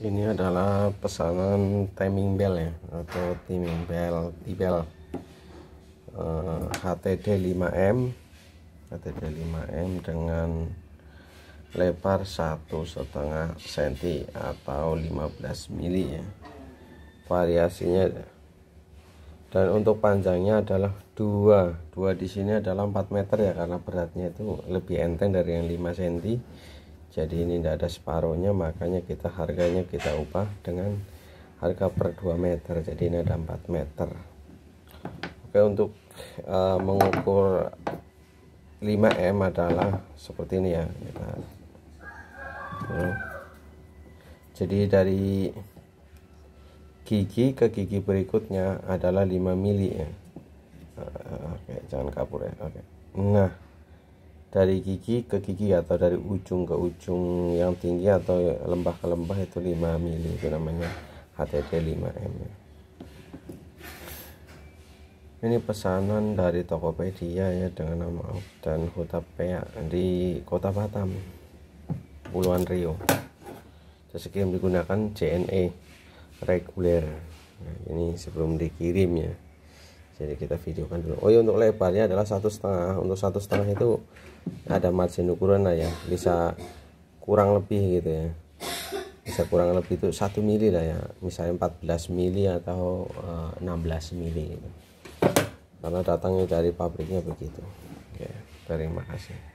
ini adalah pesanan timing bell ya atau timing bell tibel uh, eh, HTD 5M HTD 5M dengan lebar satu setengah senti atau 15 mili ya variasinya dan untuk panjangnya adalah dua dua di sini adalah 4 meter ya karena beratnya itu lebih enteng dari yang 5 senti jadi ini tidak ada separohnya, makanya kita harganya kita ubah dengan harga per 2 meter jadi ini ada 4 meter oke untuk uh, mengukur 5M adalah seperti ini ya kita hmm. jadi dari gigi ke gigi berikutnya adalah 5 mili ya eh, oke jangan kabur ya oke okay. nah dari gigi ke gigi atau dari ujung ke ujung yang tinggi atau lembah ke lembah itu 5 mili itu namanya HTT 5M ini pesanan dari Tokopedia ya dengan nama dan Pea di kota Batam Puluhan Rio sesuai yang digunakan CNE reguler nah, ini sebelum dikirim ya jadi kita videokan dulu oh iya untuk lebarnya adalah satu setengah untuk satu setengah itu ada margin ukuran lah ya bisa kurang lebih gitu ya bisa kurang lebih itu satu mili lah ya misalnya 14 mili atau uh, eh, 16 mili gitu. karena datangnya dari pabriknya begitu oke ya, terima kasih